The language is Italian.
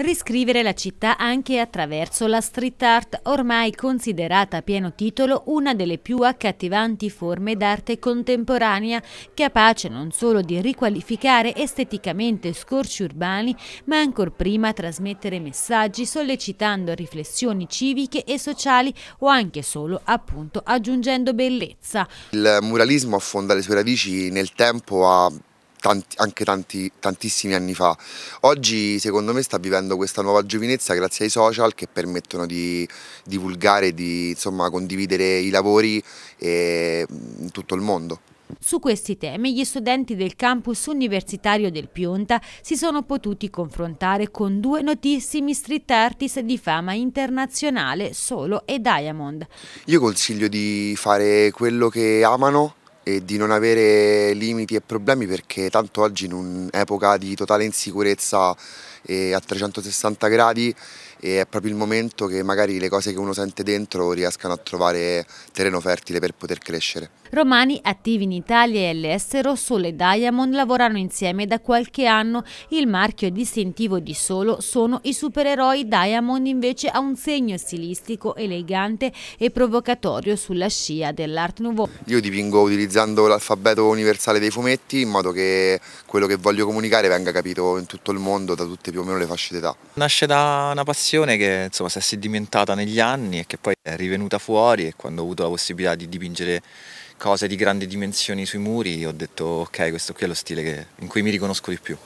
Riscrivere la città anche attraverso la street art, ormai considerata a pieno titolo una delle più accattivanti forme d'arte contemporanea, capace non solo di riqualificare esteticamente scorci urbani, ma ancor prima trasmettere messaggi sollecitando riflessioni civiche e sociali o anche solo appunto aggiungendo bellezza. Il muralismo affonda le sue radici nel tempo a tanti, anche tanti, tantissimi anni fa. Oggi secondo me sta vivendo questa nuova giovinezza grazie ai social che permettono di divulgare, di insomma, condividere i lavori eh, in tutto il mondo. Su questi temi gli studenti del campus universitario del Pionta si sono potuti confrontare con due notissimi street artist di fama internazionale, Solo e Diamond. Io consiglio di fare quello che amano e di non avere limiti e problemi perché tanto oggi in un'epoca di totale insicurezza e a 360 gradi e è proprio il momento che magari le cose che uno sente dentro riescano a trovare terreno fertile per poter crescere. Romani, attivi in Italia e all'estero, Sole e Diamond lavorano insieme da qualche anno. Il marchio distintivo di Solo sono i supereroi. Diamond invece ha un segno stilistico, elegante e provocatorio sulla scia dell'Art Nouveau. Io dipingo utilizzando l'alfabeto universale dei fumetti in modo che quello che voglio comunicare venga capito in tutto il mondo da tutte più o meno le fasce d'età. Nasce da una passione passione che insomma, si è sedimentata negli anni e che poi è rivenuta fuori e quando ho avuto la possibilità di dipingere cose di grandi dimensioni sui muri ho detto ok questo qui è lo stile che, in cui mi riconosco di più.